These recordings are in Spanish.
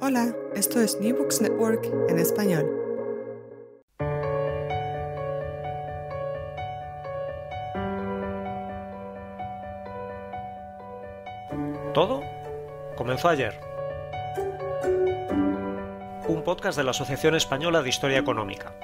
Hola, esto es New Books Network en español. Todo comenzó ayer. Un podcast de la Asociación Española de Historia Económica.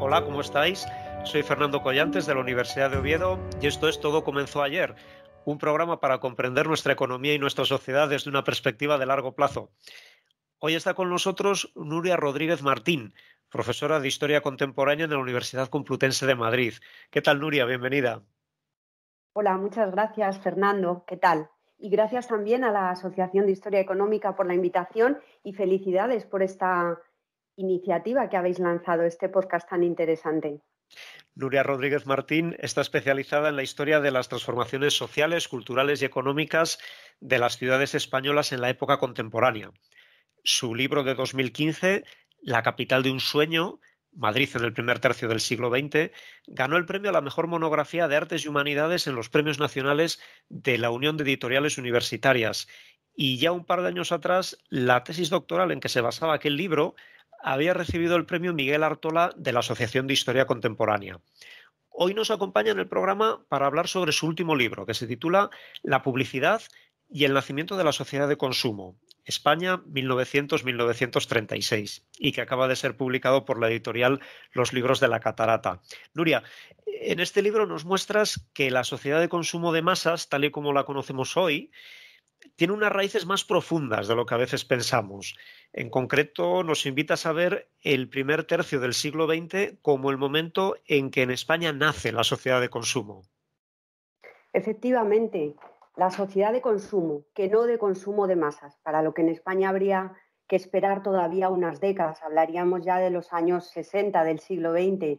Hola, ¿cómo estáis? Soy Fernando Collantes de la Universidad de Oviedo y esto es Todo comenzó ayer, un programa para comprender nuestra economía y nuestra sociedad desde una perspectiva de largo plazo. Hoy está con nosotros Nuria Rodríguez Martín, profesora de Historia Contemporánea en la Universidad Complutense de Madrid. ¿Qué tal, Nuria? Bienvenida. Hola, muchas gracias, Fernando. ¿Qué tal? Y gracias también a la Asociación de Historia Económica por la invitación y felicidades por esta iniciativa que habéis lanzado, este podcast tan interesante. Nuria Rodríguez Martín está especializada en la historia de las transformaciones sociales, culturales y económicas de las ciudades españolas en la época contemporánea. Su libro de 2015, La capital de un sueño, Madrid en el primer tercio del siglo XX, ganó el premio a la mejor monografía de artes y humanidades en los premios nacionales de la Unión de Editoriales Universitarias. Y ya un par de años atrás, la tesis doctoral en que se basaba aquel libro había recibido el premio Miguel Artola de la Asociación de Historia Contemporánea. Hoy nos acompaña en el programa para hablar sobre su último libro, que se titula La publicidad y el nacimiento de la sociedad de consumo, España 1900-1936, y que acaba de ser publicado por la editorial Los Libros de la Catarata. Nuria, en este libro nos muestras que la sociedad de consumo de masas, tal y como la conocemos hoy, tiene unas raíces más profundas de lo que a veces pensamos. En concreto, nos invita a saber el primer tercio del siglo XX como el momento en que en España nace la sociedad de consumo. Efectivamente, la sociedad de consumo, que no de consumo de masas, para lo que en España habría que esperar todavía unas décadas, hablaríamos ya de los años 60 del siglo XX.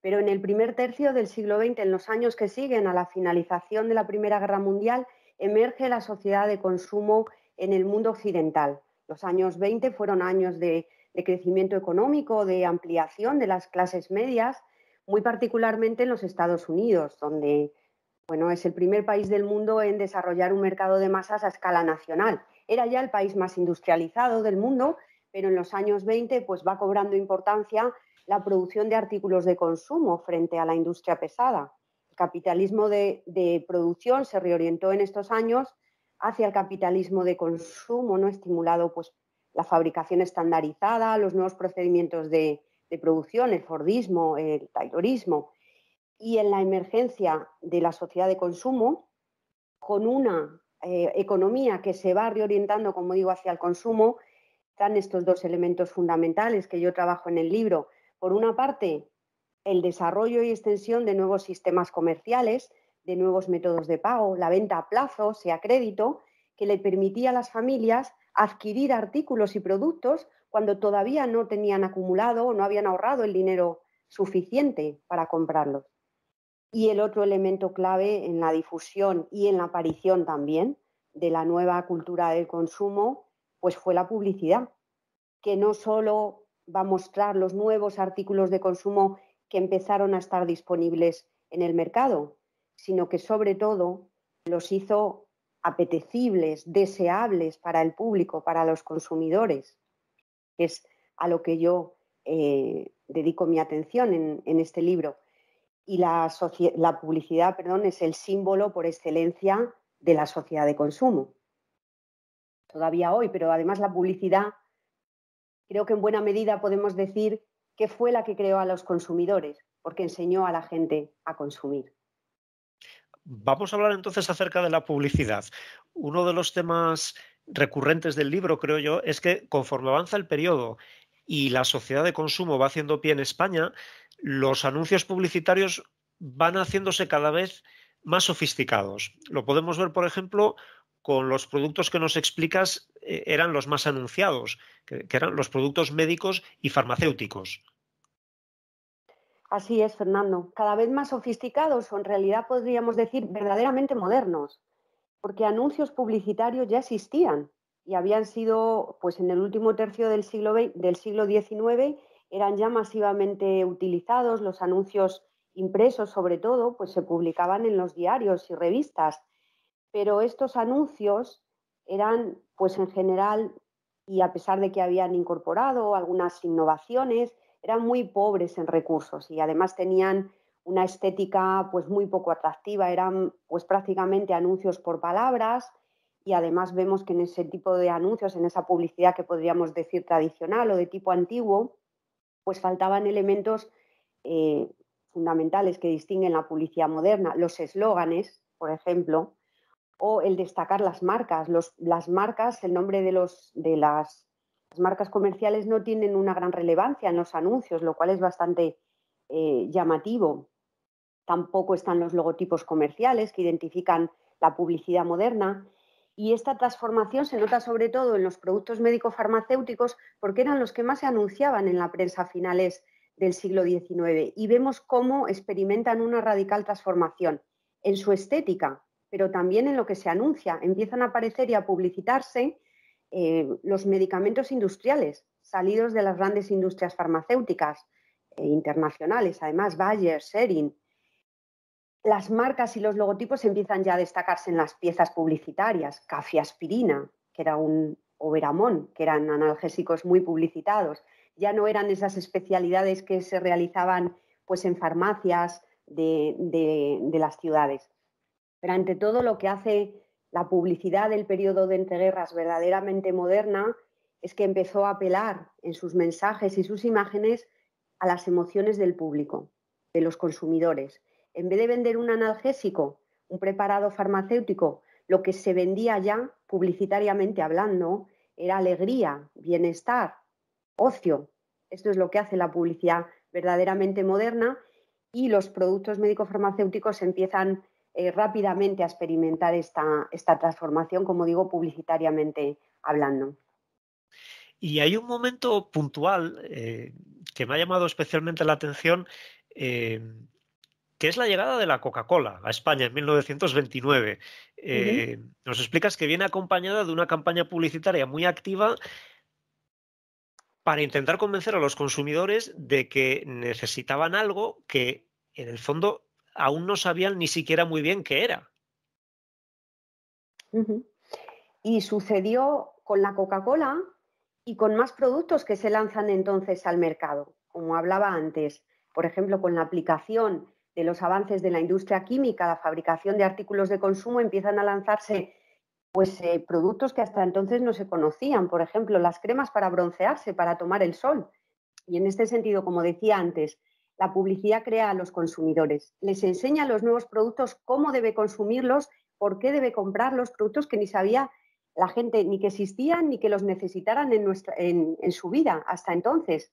Pero en el primer tercio del siglo XX, en los años que siguen a la finalización de la Primera Guerra Mundial, emerge la sociedad de consumo en el mundo occidental. Los años 20 fueron años de, crecimiento económico, de ampliación de las clases medias, muy particularmente en los Estados Unidos, donde bueno, es el primer país del mundo en desarrollar un mercado de masas a escala nacional. Era ya el país más industrializado del mundo, pero en los años 20 pues, va cobrando importancia la producción de artículos de consumo frente a la industria pesada capitalismo de, producción se reorientó en estos años hacia el capitalismo de consumo, ¿no? estimulado pues, la fabricación estandarizada, los nuevos procedimientos de, producción, el Fordismo, el Taylorismo, y en la emergencia de la sociedad de consumo, con una eh, economía que se va reorientando, como digo, hacia el consumo, están estos dos elementos fundamentales que yo trabajo en el libro. Por una parte, el desarrollo y extensión de nuevos sistemas comerciales, de nuevos métodos de pago, la venta a plazo, sea crédito, que le permitía a las familias adquirir artículos y productos cuando todavía no tenían acumulado o no habían ahorrado el dinero suficiente para comprarlos. Y el otro elemento clave en la difusión y en la aparición también de la nueva cultura del consumo, pues fue la publicidad, que no solo va a mostrar los nuevos artículos de consumo que empezaron a estar disponibles en el mercado, sino que sobre todo los hizo apetecibles, deseables para el público, para los consumidores. Es a lo que yo eh, dedico mi atención en, este libro. Y la, la publicidad perdón, es el símbolo por excelencia de la sociedad de consumo. Todavía hoy, pero además la publicidad, creo que en buena medida podemos decir que fue la que creó a los consumidores, porque enseñó a la gente a consumir. Vamos a hablar entonces acerca de la publicidad. Uno de los temas recurrentes del libro, creo yo, es que conforme avanza el periodo y la sociedad de consumo va haciendo pie en España, los anuncios publicitarios van haciéndose cada vez más sofisticados. Lo podemos ver, por ejemplo, con los productos que nos explicas eh, eran los más anunciados, que, eran los productos médicos y farmacéuticos. Así es, Fernando. Cada vez más sofisticados o en realidad podríamos decir verdaderamente modernos, porque anuncios publicitarios ya existían y habían sido, pues en el último tercio del siglo, del siglo XIX, eran ya masivamente utilizados los anuncios impresos, sobre todo, pues se publicaban en los diarios y revistas. Pero estos anuncios eran, pues en general, y a pesar de que habían incorporado algunas innovaciones, eran muy pobres en recursos y además tenían una estética pues muy poco atractiva, eran pues prácticamente anuncios por palabras y además vemos que en ese tipo de anuncios, en esa publicidad que podríamos decir tradicional o de tipo antiguo, pues faltaban elementos eh, fundamentales que distinguen la publicidad moderna, los eslóganes, por ejemplo, o el destacar las marcas. las marcas, el nombre de, las, marcas comerciales no tienen una gran relevancia en los anuncios, lo cual es bastante eh, llamativo. Tampoco están los logotipos comerciales que identifican la publicidad moderna. Y esta transformación se nota sobre todo en los productos médico-farmacéuticos porque eran los que más se anunciaban en la prensa a finales del siglo XIX. Y vemos cómo experimentan una radical transformación en su estética, pero también en lo que se anuncia. Empiezan a aparecer y a publicitarse eh, los medicamentos industriales, salidos de las grandes industrias farmacéuticas eh, internacionales, además Bayer, Serin. Las marcas y los logotipos empiezan ya a destacarse en las piezas publicitarias, Cafiaspirina, que era un Oberamón, que eran analgésicos muy publicitados. Ya no eran esas especialidades que se realizaban pues, en farmacias de las ciudades. Pero ante todo lo que hace la publicidad del periodo de entreguerras verdaderamente moderna es que empezó a apelar en sus mensajes y sus imágenes a las emociones del público, de los consumidores. En vez de vender un analgésico, un preparado farmacéutico, lo que se vendía ya, publicitariamente hablando, era alegría, bienestar, ocio. Esto es lo que hace la publicidad verdaderamente moderna y los productos médico-farmacéuticos empiezan eh, rápidamente a experimentar esta, esta transformación, como digo, publicitariamente hablando. Y hay un momento puntual eh, que me ha llamado especialmente la atención, eh, que es la llegada de la Coca-Cola a España en 1929. Nos explicas que viene acompañada de una campaña publicitaria muy activa para intentar convencer a los consumidores de que necesitaban algo que en el fondo aún no sabían ni siquiera muy bien qué era. Y sucedió con la Coca-Cola y con más productos que se lanzan entonces al mercado, como hablaba antes, por ejemplo, con la aplicación de los avances de la industria química, la fabricación de artículos de consumo, empiezan a lanzarse pues eh, productos que hasta entonces no se conocían, por ejemplo, las cremas para broncearse, para tomar el sol. Y en este sentido, como decía antes, la publicidad crea a los consumidores, les enseña los nuevos productos, cómo debe consumirlos, por qué debe comprar los productos que ni sabía la gente ni que existían ni que los necesitaran en, nuestra, en, en su vida hasta entonces.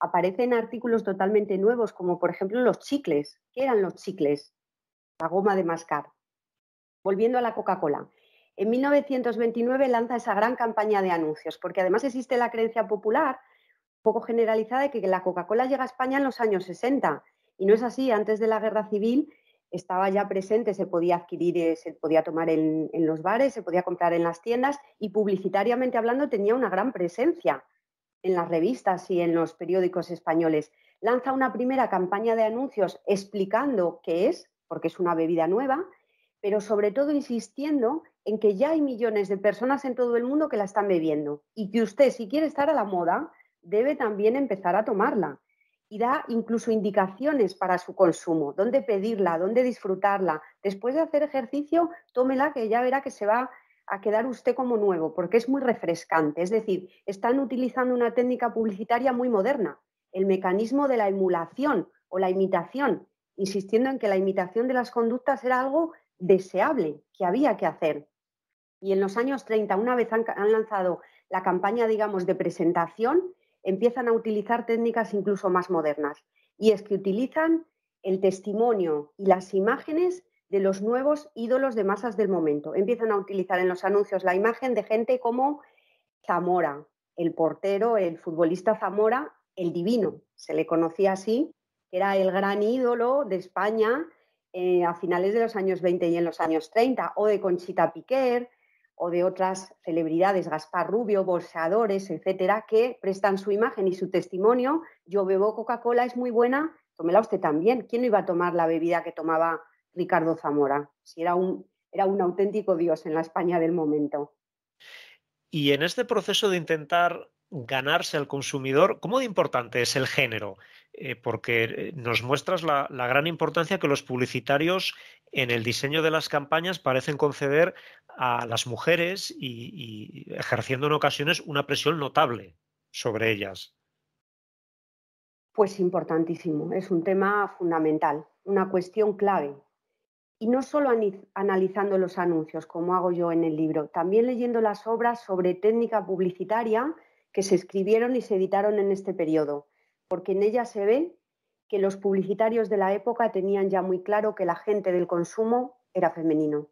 Aparecen artículos totalmente nuevos, como por ejemplo los chicles. ¿Qué eran los chicles? La goma de mascar. Volviendo a la Coca-Cola. En 1929 lanza esa gran campaña de anuncios, porque además existe la creencia popular poco generalizada de que la Coca-Cola llega a España en los años 60. Y no es así, antes de la guerra civil estaba ya presente, se podía adquirir, eh, se podía tomar en, los bares, se podía comprar en las tiendas y publicitariamente hablando tenía una gran presencia en las revistas y en los periódicos españoles. Lanza una primera campaña de anuncios explicando qué es, porque es una bebida nueva, pero sobre todo insistiendo en que ya hay millones de personas en todo el mundo que la están bebiendo y que usted, si quiere estar a la moda, debe también empezar a tomarla y da incluso indicaciones para su consumo, dónde pedirla, dónde disfrutarla. Después de hacer ejercicio, tómela que ya verá que se va a quedar usted como nuevo, porque es muy refrescante. Es decir, están utilizando una técnica publicitaria muy moderna, el mecanismo de la emulación o la imitación, insistiendo en que la imitación de las conductas era algo deseable, que había que hacer. Y en los años 30, una vez han, lanzado la campaña, digamos, de presentación, empiezan a utilizar técnicas incluso más modernas. Y es que utilizan el testimonio y las imágenes de los nuevos ídolos de masas del momento. Empiezan a utilizar en los anuncios la imagen de gente como Zamora, el portero, el futbolista Zamora, el divino, se le conocía así, que era el gran ídolo de España eh, a finales de los años 20 y en los años 30, o de Conchita Piquer, o de otras celebridades, Gaspar Rubio, bolseadores, etcétera, que prestan su imagen y su testimonio. Yo bebo Coca-Cola, es muy buena, tómela usted también. ¿Quién no iba a tomar la bebida que tomaba Ricardo Zamora? Si era un, era un auténtico dios en la España del momento. Y en este proceso de intentar ganarse al consumidor. ¿Cómo de importante es el género? Eh, porque eh, nos muestras la, gran importancia que los publicitarios en el diseño de las campañas parecen conceder a las mujeres y, y ejerciendo en ocasiones una presión notable sobre ellas. Pues importantísimo, es un tema fundamental, una cuestión clave. Y no solo analizando los anuncios, como hago yo en el libro, también leyendo las obras sobre técnica publicitaria que se escribieron y se editaron en este periodo, porque en ella se ve que los publicitarios de la época tenían ya muy claro que la gente del consumo era femenino.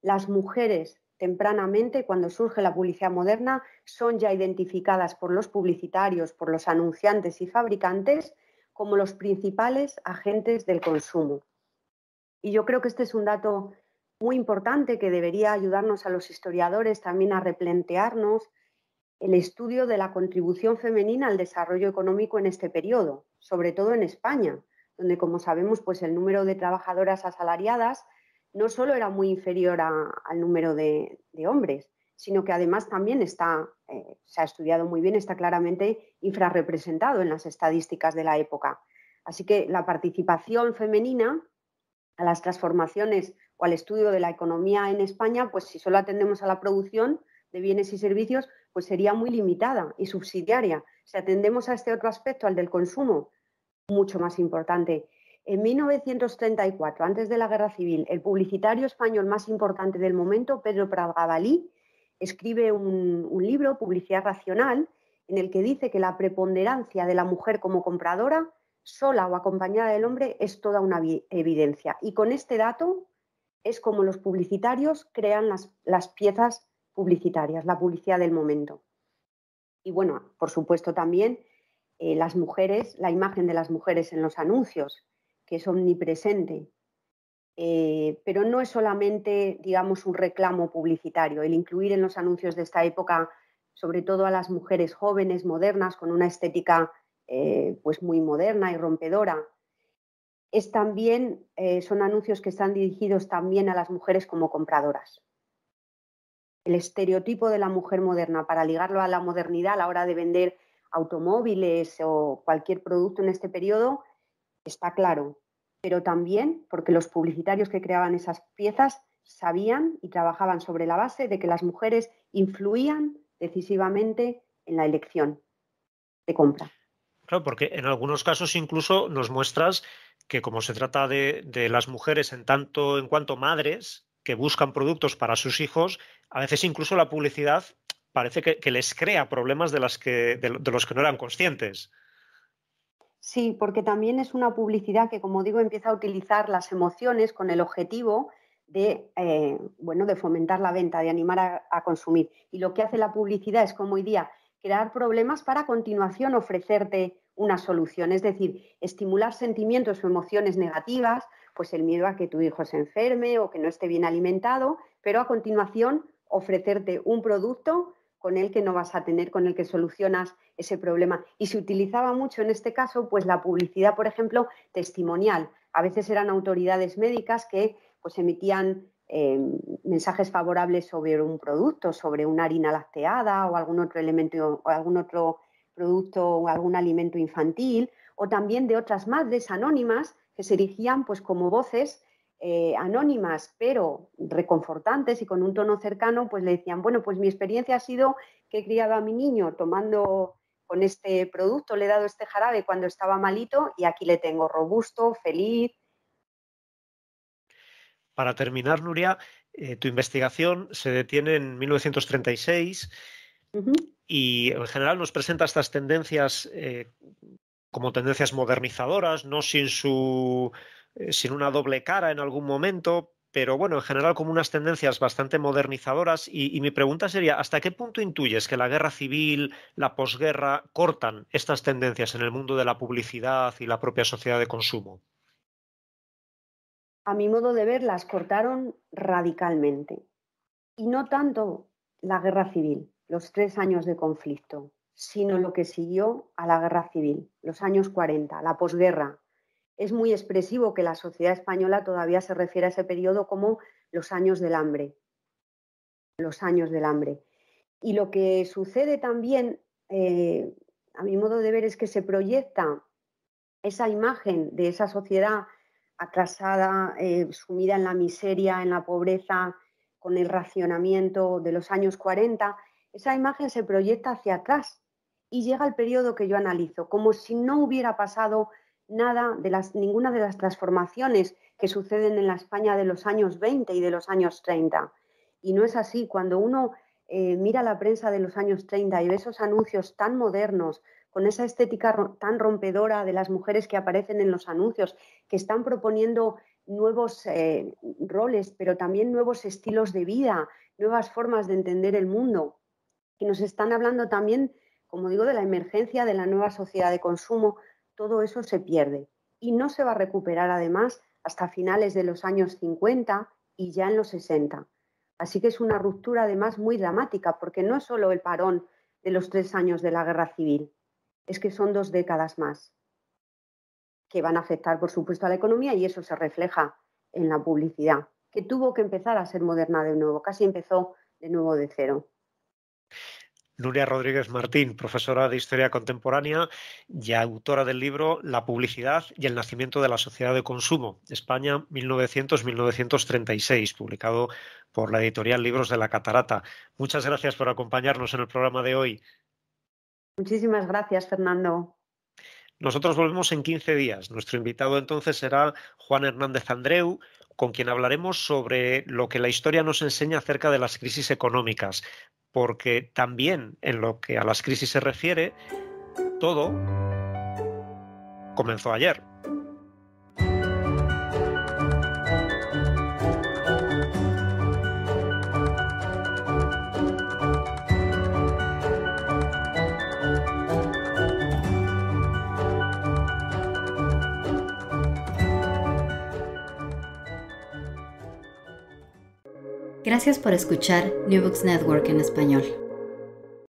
Las mujeres, tempranamente, cuando surge la publicidad moderna, son ya identificadas por los publicitarios, por los anunciantes y fabricantes como los principales agentes del consumo. Y yo creo que este es un dato muy importante que debería ayudarnos a los historiadores también a replantearnos el estudio de la contribución femenina al desarrollo económico en este periodo, sobre todo en España, donde, como sabemos, pues el número de trabajadoras asalariadas no solo era muy inferior al número de, hombres, sino que además también está, eh, se ha estudiado muy bien, está claramente infrarrepresentado en las estadísticas de la época. Así que la participación femenina a las transformaciones o al estudio de la economía en España, pues si solo atendemos a la producción de bienes y servicios, pues sería muy limitada y subsidiaria. Si atendemos a este otro aspecto, al del consumo, mucho más importante. En 1934, antes de la Guerra Civil, el publicitario español más importante del momento, Pedro Pradgabalí, escribe un, libro, Publicidad Racional, en el que dice que la preponderancia de la mujer como compradora, sola o acompañada del hombre, es toda una evidencia. Y con este dato es como los publicitarios crean las piezas publicitarias, la publicidad del momento. Y bueno, por supuesto también eh, las mujeres, la imagen de las mujeres en los anuncios, que es omnipresente. Eh, pero no es solamente, digamos, un reclamo publicitario, el incluir en los anuncios de esta época, sobre todo a las mujeres jóvenes, modernas, con una estética eh, pues muy moderna y rompedora. Es también, son anuncios que están dirigidos también a las mujeres como compradoras el estereotipo de la mujer moderna para ligarlo a la modernidad a la hora de vender automóviles o cualquier producto en este periodo, está claro. Pero también porque los publicitarios que creaban esas piezas sabían y trabajaban sobre la base de que las mujeres influían decisivamente en la elección de compra. Claro, porque en algunos casos incluso nos muestras que como se trata de, de las mujeres en tanto en cuanto madres, que buscan productos para sus hijos, a veces incluso la publicidad parece que, les crea problemas de, las de, los que no eran conscientes. Sí, porque también es una publicidad que, como digo, empieza a utilizar las emociones con el objetivo de, eh, bueno, de fomentar la venta, de animar a, a, consumir. Y lo que hace la publicidad es, como hoy día, crear problemas para a continuación ofrecerte una solución, es decir, estimular sentimientos o emociones negativas pues el miedo a que tu hijo se enferme o que no esté bien alimentado, pero a continuación ofrecerte un producto con el que no vas a tener, con el que solucionas ese problema. Y se utilizaba mucho en este caso, pues la publicidad, por ejemplo, testimonial. A veces eran autoridades médicas que pues emitían eh, mensajes favorables sobre un producto, sobre una harina lacteada o algún otro elemento o algún otro producto o algún alimento infantil, o también de otras madres anónimas se erigían pues como voces eh, anónimas pero reconfortantes y con un tono cercano, pues le decían, bueno, pues mi experiencia ha sido que he criado a mi niño tomando con este producto, le he dado este jarabe cuando estaba malito y aquí le tengo robusto, feliz. Para terminar, Nuria, eh, tu investigación se detiene en 1936 y en general nos presenta estas tendencias eh, como tendencias modernizadoras, no sin su eh, sin una doble cara en algún momento, pero bueno, en general como unas tendencias bastante modernizadoras. Y, y, mi pregunta sería, ¿hasta qué punto intuyes que la guerra civil, la posguerra, cortan estas tendencias en el mundo de la publicidad y la propia sociedad de consumo? A mi modo de ver, las cortaron radicalmente. Y no tanto la guerra civil, los tres años de conflicto sino lo que siguió a la guerra civil, los años 40, la posguerra. Es muy expresivo que la sociedad española todavía se refiere a ese periodo como los años del hambre, los años del hambre. Y lo que sucede también, eh, a mi modo de ver, es que se proyecta esa imagen de esa sociedad atrasada, eh, sumida en la miseria, en la pobreza, con el racionamiento de los años 40, esa imagen se proyecta hacia atrás y llega el periodo que yo analizo, como si no hubiera pasado nada de las, ninguna de las transformaciones que suceden en la España de los años 20 y de los años 30. Y no es así. Cuando uno eh, mira la prensa de los años 30 y ve esos anuncios tan modernos, con esa estética tan rompedora de las mujeres que aparecen en los anuncios, que están proponiendo nuevos eh, roles, pero también nuevos estilos de vida, nuevas formas de entender el mundo, que nos están hablando también como digo, de la emergencia de la nueva sociedad de consumo, todo eso se pierde y no se va a recuperar además hasta finales de los años 50 y ya en los 60. Así que es una ruptura además muy dramática, porque no es solo el parón de los tres años de la guerra civil, es que son dos décadas más que van a afectar, por supuesto, a la economía y eso se refleja en la publicidad, que tuvo que empezar a ser moderna de nuevo, casi empezó de nuevo de cero. Nuria Rodríguez Martín, profesora de Historia Contemporánea y autora del libro La publicidad y el nacimiento de la sociedad de consumo, España 1900-1936, publicado por la editorial Libros de la Catarata. Muchas gracias por acompañarnos en el programa de hoy. Muchísimas gracias, Fernando. Nosotros volvemos en 15 días. Nuestro invitado entonces será Juan Hernández Andreu, con quien hablaremos sobre lo que la historia nos enseña acerca de las crisis económicas, porque también en lo que a las crisis se refiere, todo comenzó ayer. Gracias por escuchar New Books Network en español.